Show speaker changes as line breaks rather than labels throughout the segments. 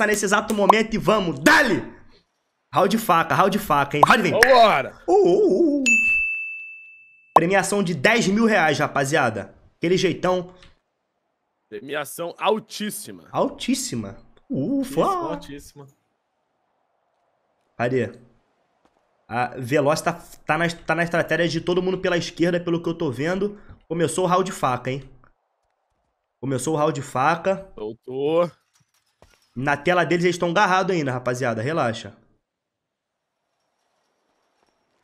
começar nesse exato momento e vamos, dale Round de faca, round de faca, hein? Round vem. Vambora! Uh, uh, uh. Premiação de 10 mil reais, rapaziada. Aquele jeitão.
Premiação altíssima. Altíssima.
Ufa! Altíssima. altíssima.
Cadê? A Veloz tá, tá, na, tá na estratégia de todo mundo pela esquerda, pelo que eu tô vendo. Começou o round de faca, hein? Começou o round de faca. Soltou. Na tela deles eles estão garrados ainda, rapaziada. Relaxa.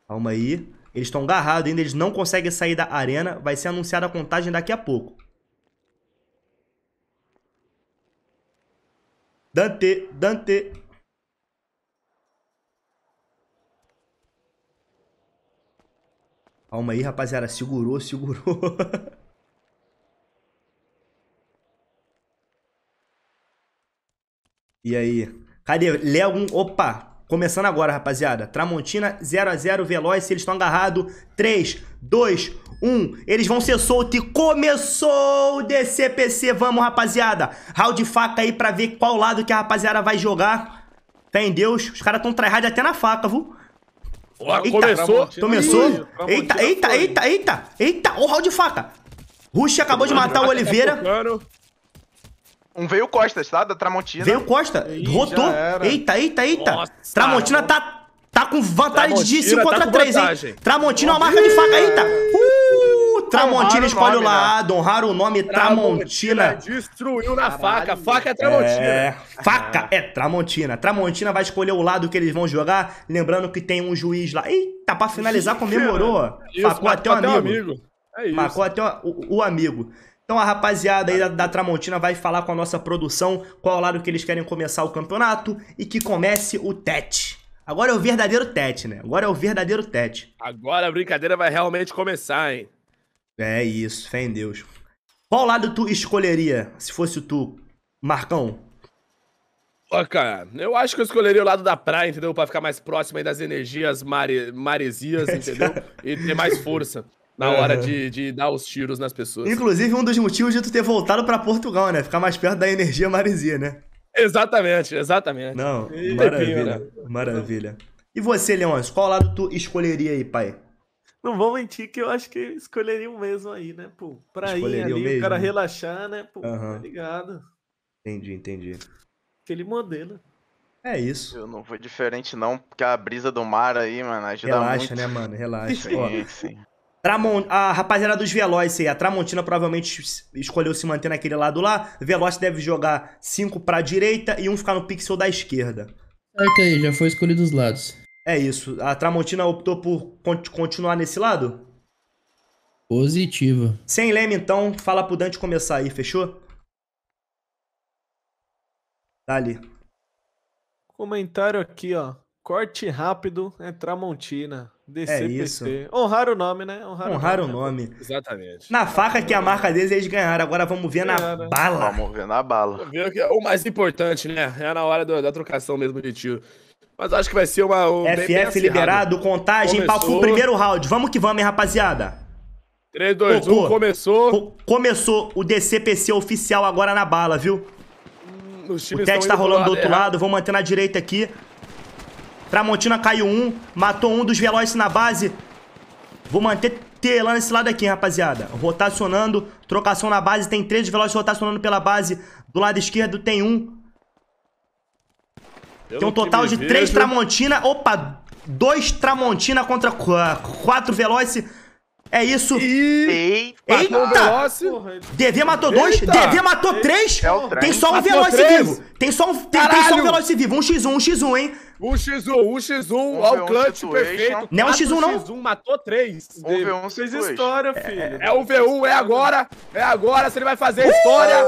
Calma aí. Eles estão garrados ainda, eles não conseguem sair da arena. Vai ser anunciada a contagem daqui a pouco. Dante, Dante. Calma aí, rapaziada. Segurou, segurou. E aí? Cadê? Lê algum. Opa! Começando agora, rapaziada. Tramontina 0 a 0 Veloz, eles estão agarrados. 3, 2, 1. Eles vão ser soltos e começou o DCPC. Vamos, rapaziada. Round de faca aí pra ver qual lado que a rapaziada vai jogar. Fé em Deus. Os caras tão tryhard até na faca, viu? Olá, eita, começou. Começou. Eita, eita, eita, eita, eita. Ô, round de faca. Rush acabou de matar o Oliveira. Um veio Costa tá? Da Tramontina. Veio Costa, Ih, rotou. Eita, eita, eita. Nossa, Tramontina tá, tá com vantagem Tramontina de 5 tá contra 3, vantagem. hein? Tramontina é uma marca de faca, eita. Uh, Tramontina escolhe o né? lado, honraram o nome Tramontina.
Destruiu na faca, faca é Tramontina. É, faca
é Tramontina. Tramontina vai escolher o lado que eles vão jogar, lembrando que tem um juiz lá. Eita, pra finalizar comemorou. Isso, Facou até o amigo. amigo. É isso. Facou até o, o, o amigo. Então a rapaziada aí da, tá. da, Tramontina vai falar com a nossa produção qual é lado que eles querem começar o campeonato e que comece o Tete. Agora é o verdadeiro Tete, né? Agora é o verdadeiro Tete.
Agora a brincadeira vai realmente começar, hein?
É isso, fé em Deus. Qual lado tu escolheria se fosse tu, Marcão?
Pô, cara, eu acho que eu escolheria o lado da praia, entendeu? Pra ficar mais próximo aí das energias mare... maresias, entendeu? e ter mais força na hora de, de, dar os tiros nas pessoas. Inclusive, um
dos motivos de tu ter voltado para Portugal, né? Ficar mais perto da energia maresia, né?
Exatamente, exatamente. Não, e maravilha, tempinho, né? maravilha.
E você, Leôncio, qual lado tu escolheria aí, pai?
Não vou mentir que eu acho que escolheria o mesmo aí, né, pô? Pra escolheria ir ali, o, mesmo. o cara relaxar, né, pô? Uhum. Tá ligado? Entendi, entendi. Aquele modelo. É isso. Eu não vou diferente não, porque a brisa do mar aí, mano, ajuda Relaxa, muito. Relaxa, né,
mano? Relaxa. sim, sim. Tramon... A rapaziada dos Veloz aí, a Tramontina provavelmente escolheu se manter naquele lado lá. Veloz deve jogar 5 pra direita e um ficar no pixel da esquerda. aí, já foi escolhido os lados. É isso. A Tramontina optou por continuar nesse lado? Positivo. Sem leme, então,
fala pro Dante começar aí, fechou? Tá ali. Comentário aqui, ó. Corte rápido é Tramontina.
DCPC. É isso.
Honrar o nome, né? Honrar, Honrar o nome.
nome. Exatamente.
Na faca que a marca
deles eles ganharam. Agora vamos ver ganharam. na bala. Vamos
ver na bala. É o mais importante, né? É na hora da trocação mesmo de tiro. Mas acho que vai ser uma. Um FF liberado, contagem palco para o primeiro
round. Vamos que vamos, hein, rapaziada?
3, 2, Cocô. 1, começou.
começou o DCPC oficial agora na bala, viu?
Hum, o teste tá rolando do outro
lado, vou manter na direita aqui. Tramontina caiu um. Matou um dos Velozes na base. Vou manter lá nesse lado aqui, rapaziada. Rotacionando. Trocação na base. Tem três Velozes rotacionando pela base. Do lado esquerdo tem um. Pelo tem um total de vejo. três Tramontina. Opa! Dois Tramontina contra quatro Velozes. É isso. E... Eita! Eita. DV matou Eita. dois, DV matou Eita. três. É tem só um matou vivo. Tem só um, tem, tem,
só um veloz
vivo. Um x1, um x1, hein? Um X1, um X1, um ao clutch perfeito. Não é um X1, não. X1 matou três. Um v fez história, é, filho. É o V1, é agora. É agora, se ele vai fazer história.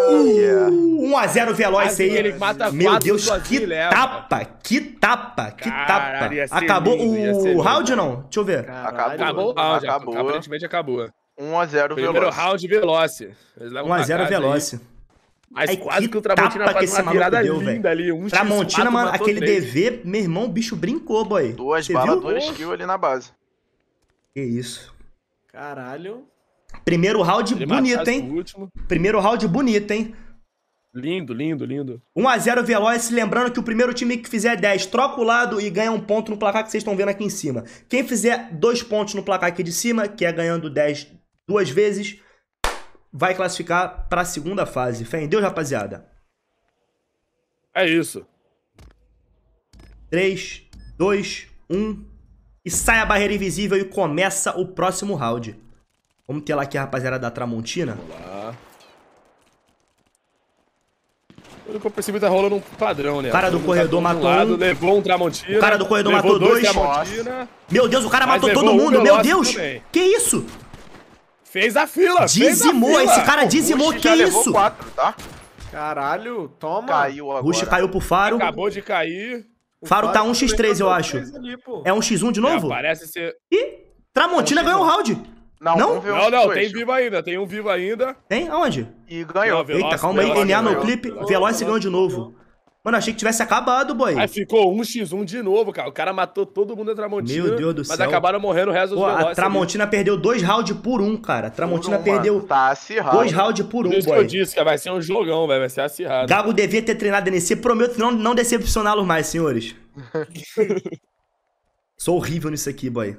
1x0 uh, Veloz aí. Ele mata Meu Deus, que tapa, que tapa, que tapa. Acabou o round,
não? Deixa eu ver. Acabou o round,
aparentemente acabou. 1x0 Veloz. Primeiro round Veloz.
1x0 Veloz. Mas Aí, quase que, o Tramontina faz uma virada deu, linda ali. Um Tramontina, mano, aquele três.
DV, meu irmão, o bicho brincou, boy. Duas balas, duas kills ali na base. Que isso.
Caralho.
Primeiro round Ele bonito, hein?
Primeiro round
bonito, hein? Lindo, lindo, lindo. 1x0 Veloz, lembrando que o primeiro time que fizer 10 troca o lado e ganha um ponto no placar que vocês estão vendo aqui em cima. Quem fizer dois pontos no placar aqui de cima, que é ganhando 10 duas vezes, vai classificar para a segunda fase. Fé em Deus, rapaziada. É isso. 3, 2, 1. E sai a barreira invisível e começa o próximo round. Vamos ter lá aqui a rapaziada da Tramontina. Olá.
lá. que eu percebi, tá rolando um padrão, né? O cara do tá corredor matou um. Levou um Tramontina. O cara do corredor matou dois. dois Meu Deus, o cara matou todo um mundo. Meu Deus! Também. Que isso? Fez a fila, Dizimou, fila. esse cara dizimou, que já levou isso? Quatro,
tá? Caralho, toma. Caiu agora. Rush caiu pro Faro.
Acabou de cair. Faro, faro tá 1x3, eu acho. Ali, é 1x1 de novo? É, parece ser... Ih, Tramontina um ganhou o round. Não, não, um não, não tem vivo ainda, tem um vivo ainda. Tem? Aonde?
E ganhou. Não, Veloz, Eita, calma Veloz, aí, NA no clipe, Veloz ganhou de
novo. Mano, achei que tivesse acabado, boy. Aí ficou 1x1 de novo, cara. O cara matou todo mundo da Tramontina. Meu Deus do mas céu. Mas acabaram morrendo o resto dos negócios. A Tramontina
ali. perdeu dois rounds por um, cara. A Tramontina um, perdeu
tá acirrado, dois rounds por um, por isso boy. que eu disse, cara. Vai ser um jogão, velho. Vai ser acirrado. Gago
devia ter treinado NC. Prometo não, não decepcioná-los mais, senhores. Sou horrível nisso aqui, boy.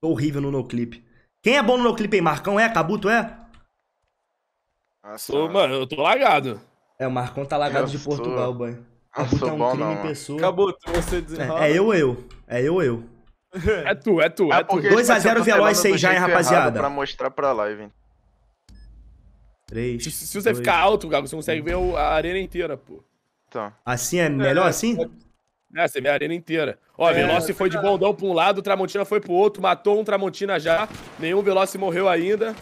Sou horrível no no clip. Quem é bom no no clip aí? Marcão é? Cabuto é?
Nossa, tô, mano, eu tô lagado. É, o Marcon tá lagado eu de Portugal, tô... banho. Cabuto é um bom, crime não, pessoa. Cabuto, você desenrola. É, é eu,
eu. É eu, eu.
É tu, é tu, é, é tu. 2x0 Veloz 6 já, hein, rapaziada. Pra mostrar pra live, hein. 3, se, se você dois, ficar alto, Gago, você consegue ver a arena inteira, pô. Tá.
Assim é melhor assim? é, assim?
É, você vê a arena inteira. Ó, é, Veloce foi de tá- bondão pra um lado, o Tramontina foi pro outro, matou um Tramontina já. Nenhum Veloce morreu ainda.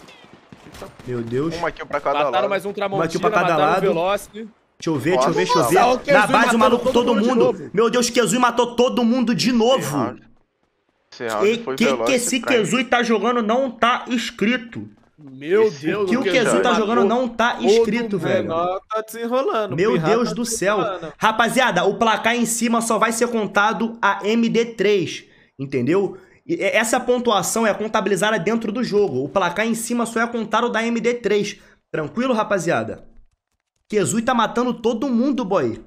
Então, Meu Deus. Uma kill pra cada mataram lado. mais um Tramontina, uma kill pra cada
lado. Veloci. Deixa eu ver, deixa eu ver, deixa eu ver. Ah, Na base o maluco todo, mundo. mundo. Meu Deus, Kezui matou todo mundo de novo.
O e que, que esse Kezui
tá jogando não tá escrito. Meu Esse Deus, que o Kezu tá jogando não tá inscrito, velho. Tá
desenrolando. Meu Deus tá do céu.
Rapaziada, o placar em cima só vai ser contado a MD3, entendeu? Essa pontuação é contabilizada dentro do jogo. O placar em cima só é contado da MD3. Tranquilo, rapaziada? Kesui tá matando todo mundo, boy.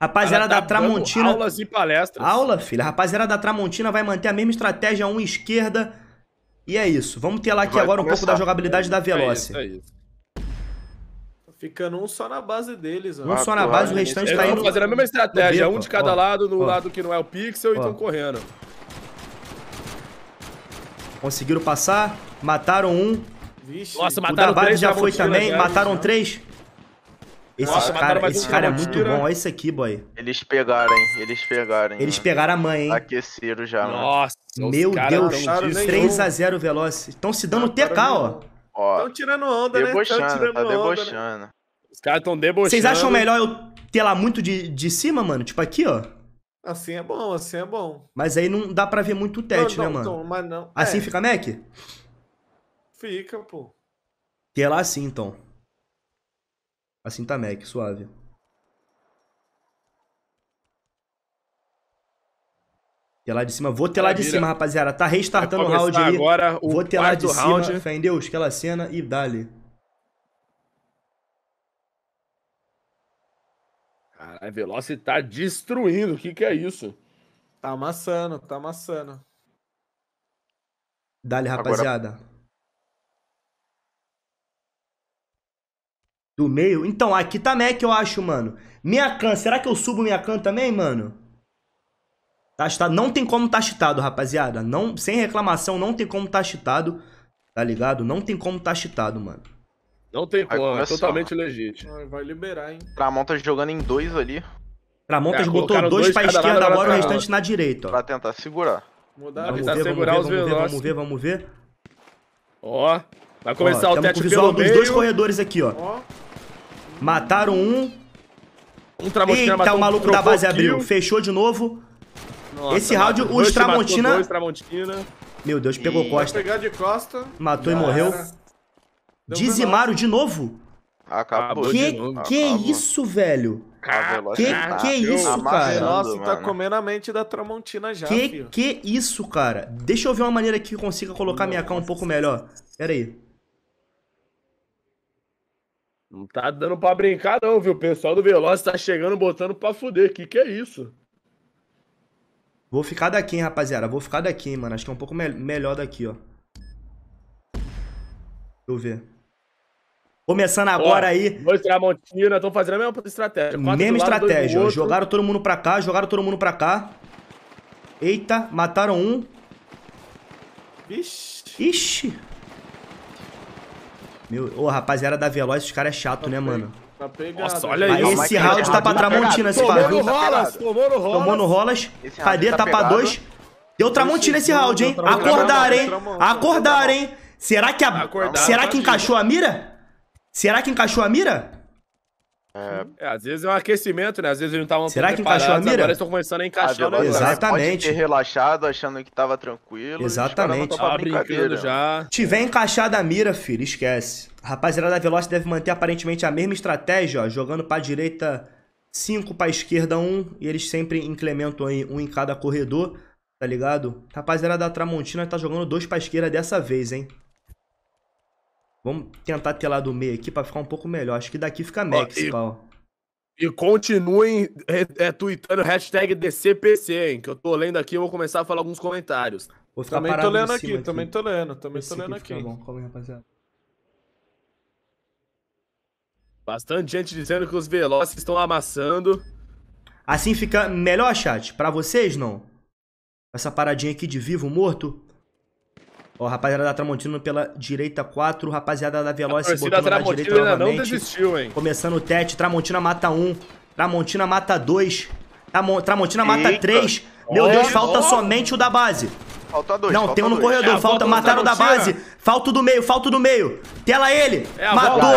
Rapaziada tá da Tramontina. Aulas e palestras. Aula, filha. Rapaziada da Tramontina vai manter a mesma estratégia, um esquerda. E é isso. Vamos ter lá aqui vai agora começar. um pouco da jogabilidade é, da Veloce.
É
isso, é isso. É ficando um só na base deles. Ó. Um só na ah, base, o restante Eles tá indo... fazendo a mesma estratégia, um de cada lado, no ó. lado que não é o pixel, ó. e estão correndo.
Conseguiram passar. Mataram um.
Vixe. Nossa, mataram o Dabado já foi também. Né? mataram três. Esse Nossa, cara, esse cara é muito bom. Olha
esse aqui, boy.
Eles pegaram, hein? Eles pegaram, hein? Eles pegaram a mãe, hein? Aqueceram já, mano. Nossa. Meu Deus. 3x0
Veloz. Estão se dando TK, ó.
Estão tirando onda, né? debochando, tá né? Estão tirando tá onda. debochando. Né? Os caras estão debochando. Vocês acham melhor eu
ter lá muito de, de cima, mano? Tipo aqui, ó.
Assim é bom, assim é bom.
Mas aí não dá pra ver muito o TET, né, não, mano? Não, mas não. Assim é. fica Mac?
Fica, pô.
Que é lá assim, então. Assim tá Mac, suave. lá de cima, vou ter lá de cima, rapaziada. Tá restartando o round aí. Agora, o vou lá de cima, round. fé em Deus, aquela cena e dali.
Caralho, Velocity tá destruindo. O que,
que é isso? Tá amassando, tá amassando.
Dale, rapaziada. Agora... Do meio? Então, aqui tá Mac, eu acho, mano. Minha can, será que eu subo minha can também, mano? Tá chitado. Não tem como tá cheatado, rapaziada. Não, sem reclamação, não tem como tá cheatado. Tá ligado? Não tem como tá cheatado, mano.
Não tem como, é totalmente legítimo. Vai liberar, hein? Tramonta jogando em dois ali. Tramontas é, botou dois, dois pra esquerda, agora o restante na direita. Ó. Pra tentar segurar. Mudar vamos tentar ver, segurar vamos ver, os vamos ver, vamos ver, vamos ver. Ó, vai começar o tete pelo meio. dos dois corredores aqui,
ó. Mataram um. Um Tramontina Eita, o maluco da base abriu. Fechou de novo.
Nossa, Esse round, o Tramontina... Dois, Tramontina...
Meu Deus, pegou e... costa.
Pegar de costa. Matou Nossa. e morreu. Dizimaram de
novo? Acabou. Que, novo. que é Acabou. isso, velho?
Caramba, que, é que isso, cara? Nossa, tá comendo a mente da Tramontina já, que, filho.
Que isso, cara? Deixa eu ver uma maneira que eu consiga colocar
Nossa. minha cá um pouco melhor. Pera aí. Não tá dando pra brincar não, viu? O pessoal do Veloz tá chegando botando pra fuder. Que que é isso?
Vou ficar daqui, hein, rapaziada. Vou ficar daqui, hein, mano. Acho que é um pouco me melhor daqui, ó. Deixa eu ver.
Começando agora aí. Dois Tramontina, estão fazendo a mesma estratégia. Quatro mesma lado, estratégia. Jogaram
todo mundo pra cá, jogaram todo mundo pra cá. Eita, mataram um. Ixi. Ixi. Meu, ô, rapaziada da Veloz, os caras é chato, né, tá né, mano?
Tá pegado. Nossa, olha aí. Esse round tá pra Tramontina, esse round. Tomou no Rolas, tomou no Rolas. Tomou no Rolas. Cadê? Tá, tá pra dois.
Deu Tramontina esse round, hein? Acordaram, hein? Acordaram, hein? Será que a... Será que encaixou a mira? Será que encaixou a mira?
É. às vezes é um aquecimento, né? Às vezes eles não tá estavam Será que encaixou a mira? Agora estão começando a encaixar. A Exatamente. Pode ter
relaxado, achando que tava tranquilo. Exatamente. Tava brincando já.
Tiver encaixada a mira, filho, esquece. A rapaziada da Veloce deve manter aparentemente a mesma estratégia, ó, jogando pra direita 5, pra esquerda 1, um, e eles sempre incrementam aí um em cada corredor, tá ligado? A rapaziada da Tramontina tá jogando dois pra esquerda dessa vez, hein? Vamos tentar ter lá do meio aqui pra ficar um pouco melhor. Acho que
daqui fica Max, Ó, e, pau. E continuem retweetando é, é, hashtag DCPC, hein? Que eu tô lendo aqui e vou começar a falar alguns comentários. também tô lendo aqui, aqui, também tô
lendo, também Esse tô lendo aqui. Tá bom, calma aí, rapaziada.
Bastante gente dizendo que os Velozes estão amassando.
Assim fica melhor, chat? Pra vocês, não? Essa paradinha aqui de vivo, morto? Ó, rapaziada da Tramontina pela direita 4, rapaziada da Veloz botando na direita ainda novamente. não desistiu, hein? Começando o tete, Tramontina mata 1, um, Tramontina mata 2, Tramontina mata 3. Meu Deus, falta somente o da base. Falta dois. Não, falta tem um no dois. corredor. É, falta, mataram da base. Falta o do meio, falta o do meio. Tela ele. É, Matou.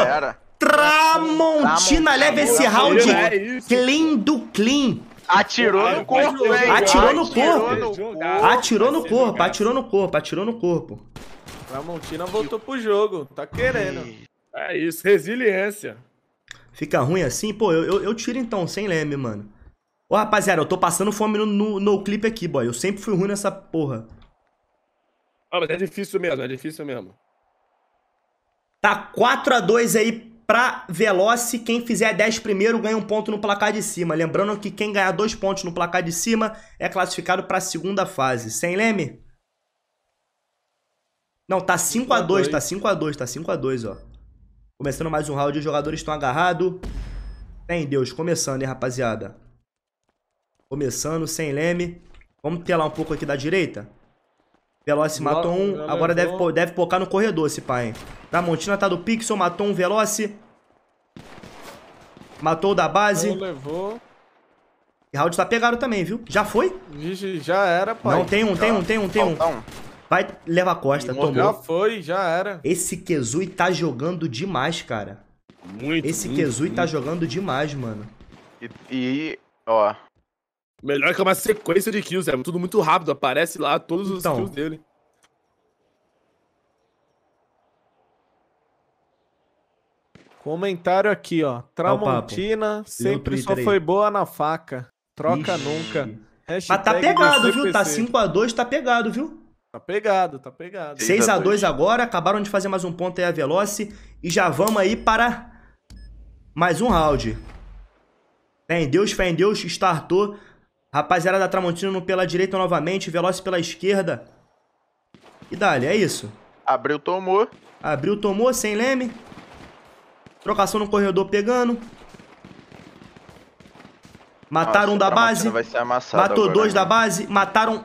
Tramontina,
Tramontina leva esse round. É clean do clean. Atirou no corpo, velho. Atirou no corpo. Atirou no corpo, atirou no corpo, atirou no corpo.
Montina voltou pro jogo, tá querendo. É isso, resiliência.
Fica ruim assim? Pô, eu, eu, eu tiro então, sem leme, mano. Ô, rapaziada, eu tô passando fome no, no, no clipe aqui, boy. Eu sempre fui ruim nessa porra.
Ah, mas é difícil mesmo, é difícil mesmo.
Tá 4x2 aí para Veloce, quem fizer 10 primeiro ganha um ponto no placar de cima. Lembrando que quem ganhar dois pontos no placar de cima é classificado para a segunda fase. Sem leme? Não, tá 5 a 2, tá 5 a 2, tá 5 a 2, ó. Começando mais um round, os jogadores estão agarrados. Tem Deus, começando, hein, rapaziada. Começando, sem leme. Vamos telar um pouco aqui da direita. Veloce matou um. Agora deve, deve focar no corredor esse pai, hein? Tramontina tá do Pixel, matou um Veloce. Matou o da base. Não levou. E round tá pegado também, viu? Já foi? já era, pai. Não, tem um, já. tem um, tem um, tem um. Vai, leva a costa, tomou. Já
foi, já era.
Esse Kezui tá jogando demais, cara. Muito, Esse muito, Kezui tá muito. tá jogando demais, mano.
E, e ó, Melhor
que é uma sequência de kills, é tudo muito rápido. Aparece lá todos os então. kills dele.
Comentário aqui, ó. Tramontina sempre só foi boa na faca. Troca Ixi. nunca. Hashtag Mas tá pegado, viu? Tá 5x2, tá pegado, viu? Tá pegado, tá pegado. 6x2
agora, acabaram de fazer mais um ponto aí a Veloce. E já vamos aí para mais um round. Fé em Deus, fé em Deus, startou Rapaziada da Tramontina pela direita novamente, Veloz pela esquerda. E dali, é isso. Abriu, tomou. Abriu, tomou, sem leme. Trocação no corredor pegando.
Mataram Nossa, um da base. Matou agora, dois né? da
base. Mataram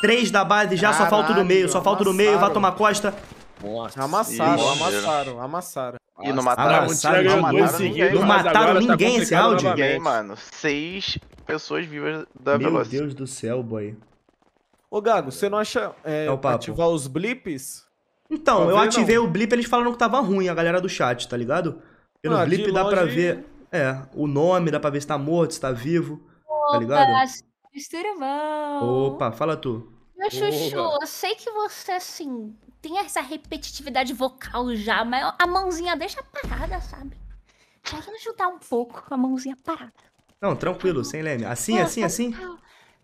três da base já. Caralho, só falta o do meio. Só falta o do meio. Vai tomar costa.
Nossa. Amassaram, Ixi. amassaram, amassaram. E não mataram, amassaram, não mataram, não mataram ninguém, não tá mataram ninguém esse round? Ninguém, mano. Seis pessoas vivas da Meu Meu Deus do céu, boy. Ô, Gago, você não acha é, é o ativar os blips?
Então, pra tá eu ver, ativei não. o blip eles falaram que tava ruim, a galera do chat, tá ligado? Pelo ah, blip dá longe... pra ver é, o nome, dá pra ver se tá morto, se tá vivo, tá Opa, tá ligado? Opa, fala tu.
Meu chuchu, Opa.
eu sei que você, assim, tem essa repetitividade vocal já, mas a mãozinha deixa parada, sabe? Vai ajudar um pouco com a mãozinha parada. Não, tranquilo, sem leme. Assim, assim, assim? Ah,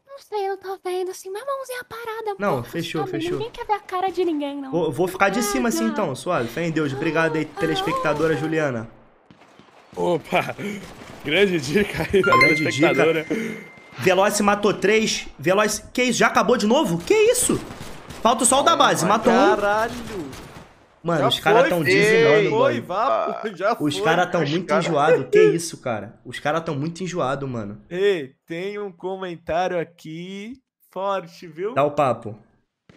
não sei, eu tô vendo assim, minha mãozinha parada. Não, fechou, fechou. Ninguém quer ver a cara de ninguém, não. Vou, vou ficar de ah, cima assim então, suave. Fé em Deus. Obrigado aí, telespectadora Juliana. Opa! Grande dica aí da Grande telespectadora. Dica. Veloce matou três. Veloce. Que isso? Já acabou de novo? Que isso? Falta só o da base. Matou um. Caralho! Mano, já os caras tão dizimando, foi, mano.
Vá, já os caras tão muito cara... enjoados.
Que isso, cara? Os caras tão muito enjoados, mano.
Ei, tem um comentário aqui forte, viu? Dá o papo.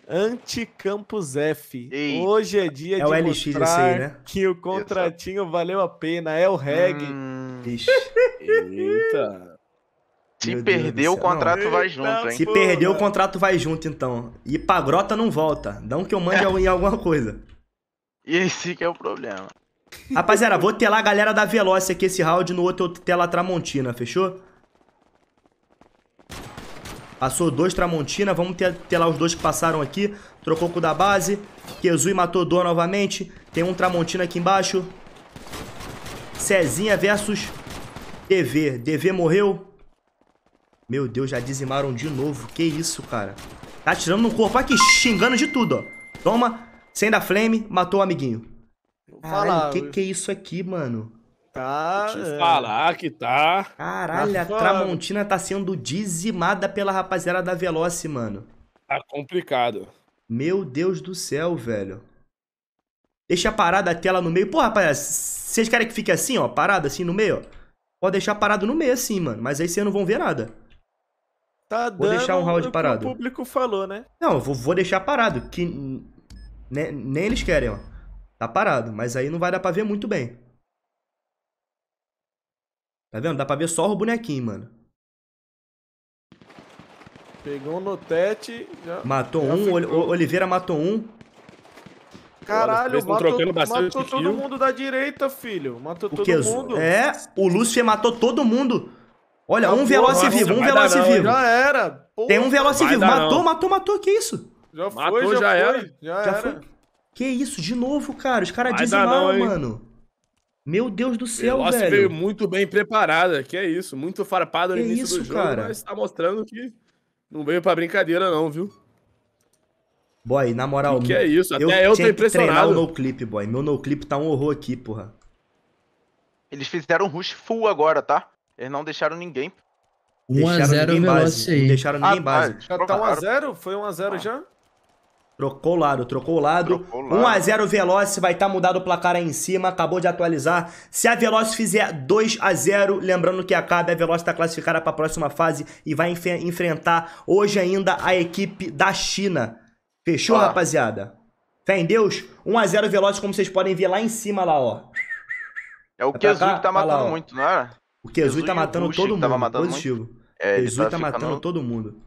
Anticampus F. Hoje é dia é de LX mostrar aí, né? que o contratinho Eita. valeu a pena. É o reg. Hum... Eita. Se perder, o contrato
vai junto, hein? Se perder, o
contrato vai junto, então. E pra grota não volta. Não que eu mande em alguma coisa. E esse é que é o problema. Rapaziada, vou telar a galera da Veloce aqui esse round, no outro eu telo a Tramontina, fechou? Passou dois Tramontina, vamos telar os dois que passaram aqui. Trocou com o da base. Kezui matou Dor novamente. Tem um Tramontina aqui embaixo. Cezinha versus DV. DV morreu. Meu Deus, já dizimaram de novo. Que isso, cara. Tá atirando no corpo aqui, xingando de tudo, ó. Toma. Sem dar flame, matou o amiguinho.
Caralho, o que,
que é isso aqui, mano?
Tá. Deixa é. falar
que tá. Caralho, tá a Tramontina tá sendo dizimada pela rapaziada da Veloce, mano. Tá complicado. Meu Deus do céu, velho. Deixa parada a tela no meio. Pô, rapaz, vocês querem que fique assim, ó? Parada assim no meio, ó? Pode deixar parado no meio assim, mano. Mas aí vocês não vão ver nada. Tá Vou deixar um round parado. o
público falou, né?
Não, eu vou, vou deixar parado. Que nem, nem eles querem, ó. Tá parado, mas aí não vai dar pra ver muito bem. Tá vendo? Dá pra ver só o bonequinho, mano.
Pegou um no tete. Já,
matou já um, ficou. Oliveira matou um.
Caralho, matou, matou todo kill. mundo da direita, filho. Matou todo mundo. É,
o Lúcifer matou todo mundo. Olha, ah, um veloz vivo, um veloce vivo. Já
era. Porra, Tem um veloce vivo. Matou, matou,
matou, matou. Que isso?
Já Matou, foi, já, já, era. já, já era. Foi.
Que
isso, de novo, cara. Os caras dizem mal, mano. Meu Deus do céu, Veloz velho. veio
muito bem preparada, que é isso. Muito farpada no que início isso, do jogo, cara? mas tá mostrando que não veio pra brincadeira não, viu?
Boy, na moral... Que, que é isso? Até eu, eu tô impressionado. treinar o no clip, boy. Meu no clip tá um horror aqui, porra.
Eles fizeram um rush full agora, tá? Eles não deixaram ninguém.
1x0 Veloz aí. Não deixaram ah, ninguém ah, base. Ah, já tá
1x0? Foi 1x0 ah. já?
Trocou o lado, trocou o lado. Trocou lado. 1x0 Veloce, vai estar tá mudado o placar aí em cima, acabou de atualizar. Se a Veloz fizer 2x0, lembrando que acaba, a Veloz está classificada para a próxima fase e vai enf enfrentar hoje ainda a equipe da China. Fechou, ah. rapaziada? Fé em Deus? 1x0 Veloz, como vocês podem ver lá em cima, lá, ó. É o é Kezui que tá matando lá, muito,
não é? O Kezui, está é, tá, tá matando todo mundo. Positivo. Muito. Kezui tá, matando todo mundo.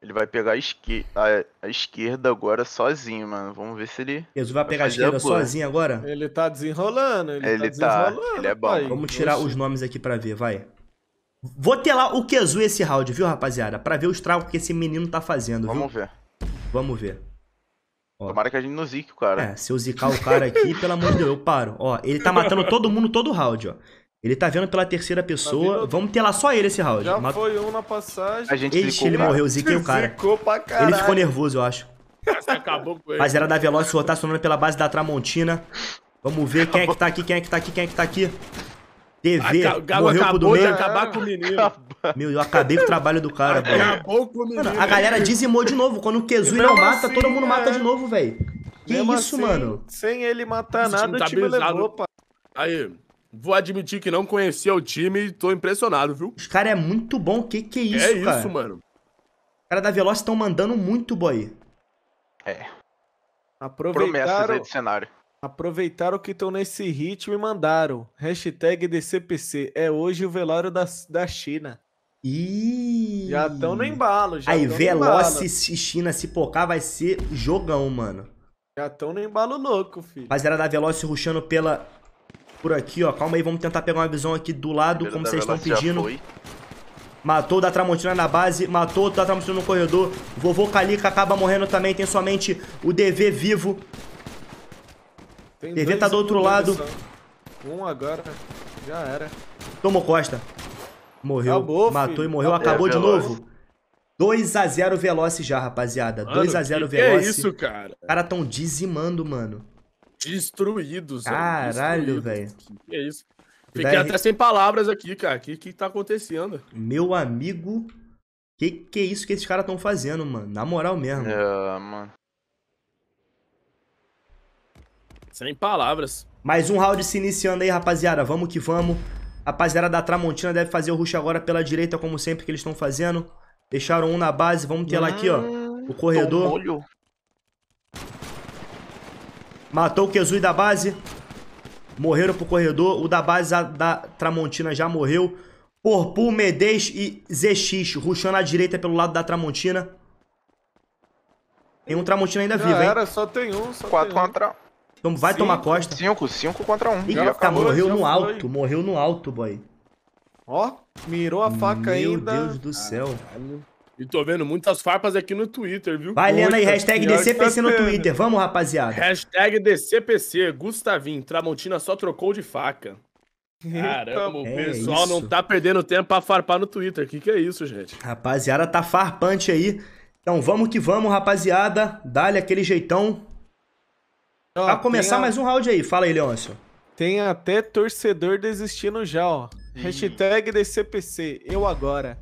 Ele vai pegar a, esquer a, a, esquerda agora sozinho, mano. Vamos ver se ele. Jesus vai, vai pegar a esquerda a sozinho agora? Ele tá desenrolando. Ele, ele tá, tá Ele é bom. Pai. Vamos tirar os
nomes aqui pra ver, vai. Vou lá o Kezu esse round, viu, rapaziada? Pra ver o estrago que esse menino tá fazendo, Vamos viu? ver. Vamos ver.
Ó. Tomara que a gente não zique o cara. É, se eu
zicar o cara aqui, pelo amor de Deus, eu paro. Ó, ele tá matando todo mundo todo round, ó. Ele tá vendo pela terceira tá pessoa. Tá Vamos ter lá só ele esse round. Já foi
um na passagem. A gente Ixi, ele cara. morreu, ziquei o cara. Ele ficou
nervoso, eu acho.
Mas acabou
com ele.
era da Veloz tá sonando pela base da Tramontina. Vamos ver quem é que tá aqui, quem é que tá aqui, quem é que tá aqui. TV, morreu acabou do meio. De acabar com o menino. Meu, eu acabei com o trabalho do cara, velho. Acabou
com o menino. Mano, a galera dizimou
de novo. Quando o Kezui não mata, assim, todo mundo é. mata de novo, velho.
Que Mesmo isso, assim, mano? Sem ele matar nada, o tá time levou, pá. Aí,
Vou admitir que não conhecia o time e tô impressionado, viu? Os
caras é muito bom. Que que é isso, é cara? É isso,
mano.
Os
caras da Veloz estão
mandando muito, boy.
É. Aproveitaram... Promessas aí do cenário. Aproveitaram que estão nesse ritmo e mandaram. Hashtag DCPC. É hoje o velório da, da China. Ih! Já estão no embalo. Já aí, Veloz se
China se pocar vai ser jogão,
mano. Já estão no embalo louco, filho. Mas
era da Veloz ruxando pela por aqui, ó. Calma aí, vamos tentar pegar uma visão aqui do lado, como vocês estão pedindo. Matou o da Tramontina na base, matou o da Tramontina no corredor. Vovô Kalika acaba morrendo também, tem somente o DV vivo.
Tem DV tá do outro lado. Um agora, já era.
Tomou Costa. Morreu, acabou, matou filho. e morreu, acabou, de novo. 2x0 Veloce já, rapaziada. 2x0 Veloce. Que é isso, cara? Os caras tão dizimando, mano.
Destruídos. Caralho, velho. Que é isso? Fiquei até sem palavras aqui, cara. O que, que tá acontecendo? Meu amigo,
que que é isso que esses caras estão fazendo, mano? Na moral mesmo. É, mano.
Sem palavras.
Mais um round se iniciando aí, rapaziada. Vamos que vamos. Rapaziada da Tramontina deve fazer o rush agora pela direita, como sempre que eles estão fazendo. Deixaram um na base. Vamos ter ah, aqui, ó. O corredor. Matou o Kezui da base. Morreram pro corredor. O da base da Tramontina já morreu. Corpu, Medez e ZX. Ruxando à direita pelo lado da Tramontina. Tem um Tramontina ainda já vivo, hein? era,
só tem um. Só Quatro tem um. contra... Então vai cinco, tomar costa. Cinco, cinco contra 1. Um. Eita, tá, morreu no alto.
Aí. Morreu no alto, boy. Ó, mirou a faca Meu ainda. Meu Deus do céu. Caralho. E tô vendo muitas farpas aqui no Twitter, viu? Vai lendo aí, hashtag DCPC no Twitter. Vamos, rapaziada. Hashtag DCPC. Gustavinho, Tramontina só trocou de faca. Caramba, o é pessoal isso. não tá perdendo tempo pra farpar no Twitter. O que, que é isso, gente?
Rapaziada, tá farpante aí. Então vamos que vamos, rapaziada. Dá-lhe aquele jeitão.
Ó, Vai começar a... mais um round aí. Fala aí, Leôncio. Tem até torcedor desistindo já, ó. Hum. Hashtag DCPC, eu agora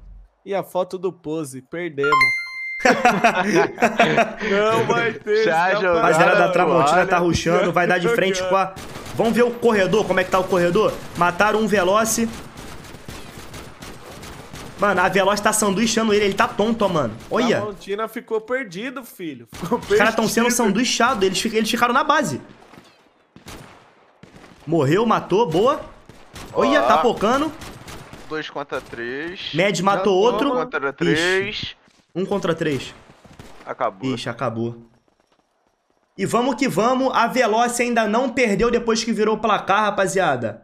e a foto do Pose. Perdemos. não vai ter. Já, Rapaziada da Tramontina tá ruxando, vai dar de frente
com a... Vamos ver o corredor, como é que tá o corredor? Mataram um Veloce. Mano, a veloce tá sanduichando ele, ele tá tonto, mano. Olha. A
Montina ficou perdido, filho. Ficou perdido. Os caras tão sendo
sanduichados, eles, eles ficaram na base. Morreu, matou, boa. Olha, tá pocando.
2 contra 3. Med matou outro. 1 contra 3.
1 um contra 3. Acabou. Ixi, acabou. E vamos que vamos, a Veloce ainda não perdeu depois que virou o placar, rapaziada.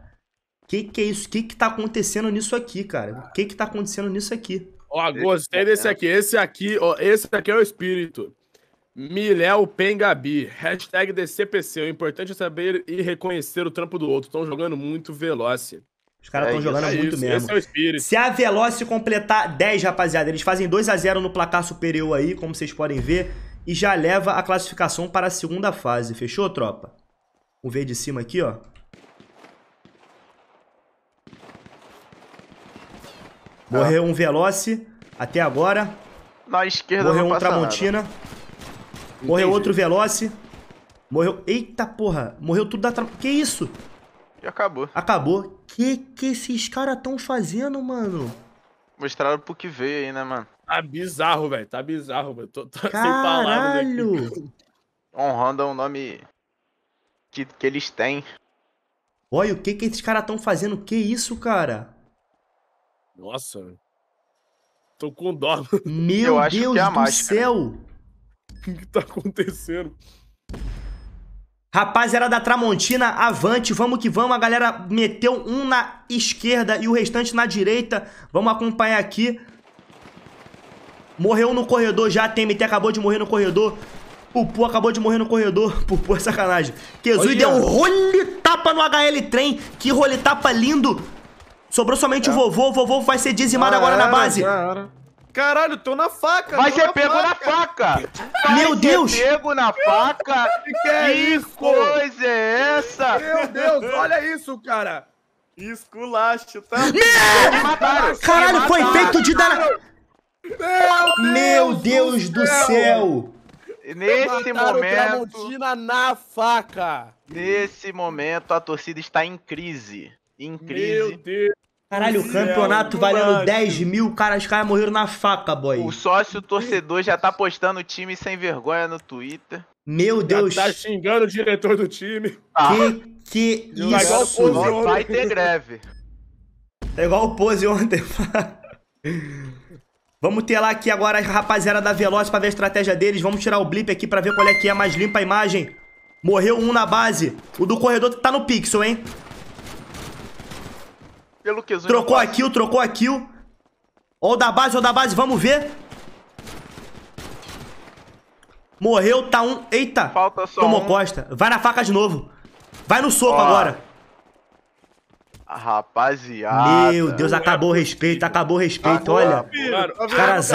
Que que é isso? Que que tá acontecendo nisso aqui, cara? Que que tá acontecendo nisso aqui?
Ó, gostei desse aqui. Esse aqui, ó, esse aqui é o espírito. Miléo Pengabi, hashtag DCPC. O importante é saber e reconhecer o trampo do outro. Estão jogando muito veloce. Os caras estão é jogando é muito mesmo. Esse é o espírito. Se a
Veloce completar 10, rapaziada, eles fazem 2 a 0 no placar superior aí, como vocês podem ver, e já leva a classificação para a segunda fase. Fechou, tropa? Vamos ver de cima aqui, ó. Morreu ah. um Veloce. até agora.
Na esquerda Morreu um Tramontina.
Morreu outro Veloce. Morreu... Eita porra! Morreu tudo da... Tramontina. Que isso? E acabou. Acabou. Que que esses caras estão fazendo, mano?
Mostraram pro que veio aí,
né, mano? Tá bizarro, velho. Tá bizarro, mano. Tô, tô Caralho. sem palavras
aqui. Honrando um nome que, que eles têm. Olha, o que que esses
caras estão fazendo? Que isso, cara?
Nossa. Tô
com dó. Meu é Deus do céu.
O que, que tá acontecendo? Rapaz, era da Tramontina, avante, vamos que vamos. A galera meteu um na esquerda e o restante na direita. Vamos acompanhar aqui. Morreu no corredor já, TMT acabou de morrer no corredor. Pupu acabou de morrer no corredor. Pupu é sacanagem. Kesui deu um roletapa no HL Trem. Que roletapa lindo. Sobrou somente é. o vovô. O vovô vai ser dizimado ah, agora era, na base. Já
era. Caralho, tô na faca. Mas ser pego na faca. Meu Deus. pego na faca. Que, que é isso? coisa é essa? Meu Deus, olha isso, cara. Esculacho, tá? Caralho, foi feito de dar... Meu Deus, do céu. Nesse momento. Tramontina na faca. Nesse momento, a torcida está em crise. Em crise. Meu Deus. Caralho, o campeonato valendo 10 mil, cara, os caras morreram na faca, boy. O sócio torcedor já tá postando o time sem vergonha no Twitter. Meu
Deus. Já tá xingando o diretor do time. Ah. Que, que tá isso. Igual vai ter greve. É igual o pose ontem.
Vamos ter lá aqui agora a rapaziada da Veloz pra ver a estratégia deles. Vamos tirar o blip aqui pra ver qual é que é mais limpa a imagem. Morreu um na base. O do corredor tá no pixel, hein? Pelo que Trocou a kill, trocou a kill. Ó o da base, ó o da base, vamos ver. Morreu, tá um. Eita!
Falta só Tomou um. costa. Vai
na faca de novo. Vai no soco ó. agora.
Rapaziada. Meu Deus,
é acabou o respeito, acabou o respeito, olha. Cara,
tá os caras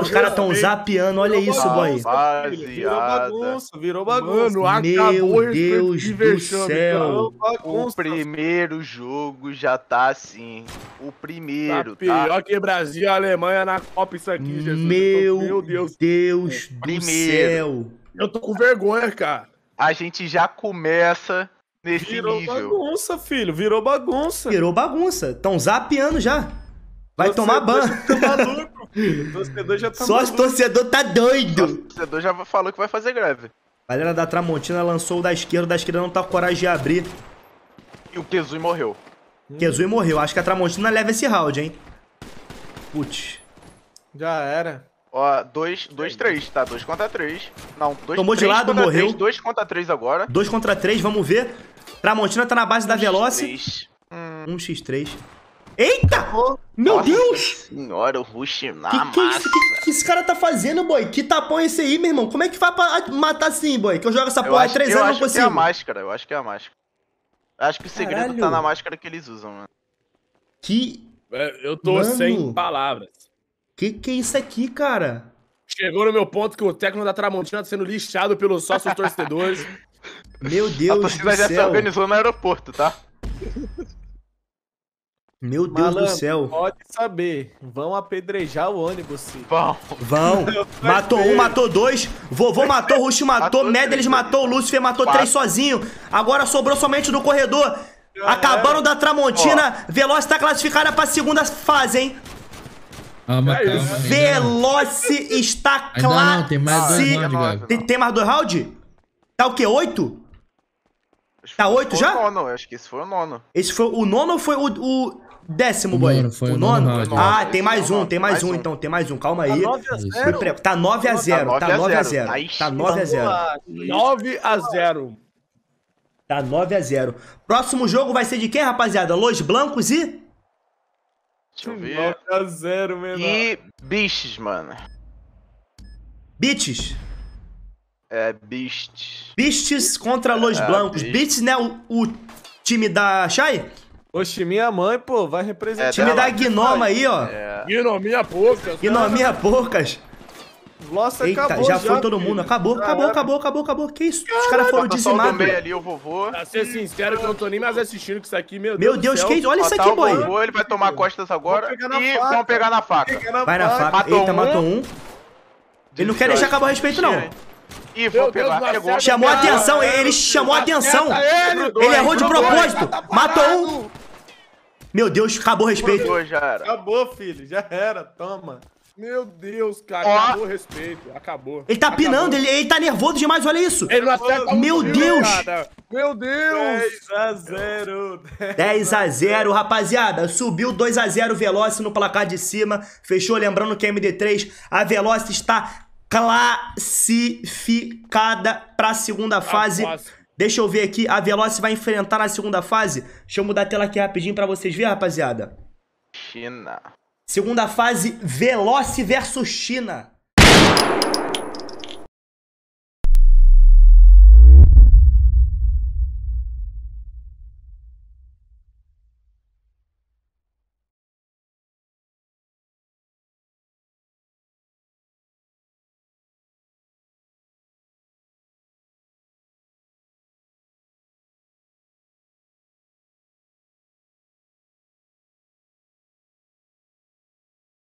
os caras tão zapeando, olha virou isso, boy. Rapaziada. Virou bagunça, virou bagunça. Mano, Meu Deus do tá céu. o primeiro jogo já tá assim. O primeiro, tá? Pior tá. que Brasil e Alemanha na Copa isso aqui, Jesus. Meu, Meu Deus, Deus do primeiro. céu. Eu tô com vergonha, cara. A gente já começa nesse Virou nível. Virou bagunça, filho. Virou
bagunça. Virou bagunça. Estão zapeando já. Vai torcedor tomar ban. Tá maluco, filho.
Torcedor já tá Só maluco.
torcedor tá doido. O
torcedor já falou que vai fazer greve.
A galera da Tramontina lançou o da esquerda, o da esquerda não tá com coragem de abrir.
E o Kezui morreu.
Hum. Kezui morreu. Acho que a Tramontina leva esse round, hein? Putz.
Já era. Ó, 2 3, tá? 2 contra 3. Não, 2 Tomou de lado, morreu. 2 contra 3 agora.
2 contra 3, vamos ver. Tramontina tá na base da Veloce. 1x3. Hum. Eita! Oh, Meu Nossa Deus! Senhora,
o Rush na que, que
é massa. Que, que, esse cara tá fazendo, boy? Que tapão é esse aí, meu irmão? Como é que faz pra matar assim, boy? Que eu jogo essa eu porra há três anos e não consigo. Eu acho que é a
máscara, eu acho que é a máscara. Acho que o segredo tá Caralho. tá na máscara que eles usam, mano. Que... É, eu tô mano, sem palavras. Que que
é isso aqui, cara?
Chegou no meu ponto que o técnico da Tramontina tá sendo lixado pelos sócios
torcedores.
Meu Deus do céu. A
torcida já se organizou no aeroporto, tá?
Meu Deus Malandro, do céu.
Pode saber, vão apedrejar o ônibus. Sim. Vão. Vão. matou um, matou
dois. Vovô matou, Rush matou, matou Medelis matou, o Lúcifer matou Quatro. três sozinho. Agora sobrou somente no corredor. Acabaram da Tramontina. Ó. Veloz tá classificada pra segunda fase, hein? Ah, é calma, calma, Veloce está claro. Tem, tem mais dois rounds? Round? Tá o quê? Oito? Tá oito já? O nono, eu acho que esse foi o nono. Esse foi o nono ou foi o, o décimo, boy? Nono, foi o nono? nono? Ah, tem mais um, tem mais, mais um, um, então, tem mais um, calma tá aí. Tá 9 a 0 Tá 9 a 0 Tá 9 a 0 9 tá tá a 0 Tá 9 a 0 Próximo jogo vai ser de quem, rapaziada?
Los Blancos e... Deixa eu ver. 9 a 0 menor. E Biches, mano. Biches? É, Beasts.
Beasts contra Los é, Blancos. Beast. Beasts, né? O, o, time da Shai?
Oxe, minha mãe, pô, vai representar. É, time da Gnoma aí, ó. É. Gnomia Poucas. Né? Gnomia Poucas. Nossa, Eita, acabou, já, já foi todo mundo. Acabou, acabou,
acabou, acabou, acabou. Que isso? Os caras foram dizimados. Eu
ali, o vovô. Pra ser sincero, eu não tô nem mais assistindo que isso aqui, meu Deus. Meu
Deus,
que isso? olha isso aqui, boy. vovô, ele vai tomar costas agora e vão pegar na faca. Vai na faca. Eita, matou um. Ele não quer deixar acabar o respeito, não. Ih, vou pegar. Deus, chamou cara. atenção, ele chamou atenção. Ele, ele errou de propósito. Dois, matou tá um.
Meu Deus, acabou o respeito. Acabou, já era.
Acabou, filho. Já era. Toma. Meu Deus, cara, Ó. acabou o respeito, acabou. Ele tá
acabou. pinando, ele, ele tá nervoso demais, olha isso. Ele não
acerta Meu um Deus. Meu Deus. 10 a 0.
10 a 0, rapaziada. Subiu 2 a 0 Veloci no placar de cima. Fechou, lembrando que a MD3, a Veloci está classificada para a segunda ah, fase. Deixa eu ver aqui, a Veloci vai enfrentar na segunda fase. Deixa eu mudar a tela aqui rapidinho para vocês verem, rapaziada.
China.
Segunda fase, Veloci versus China.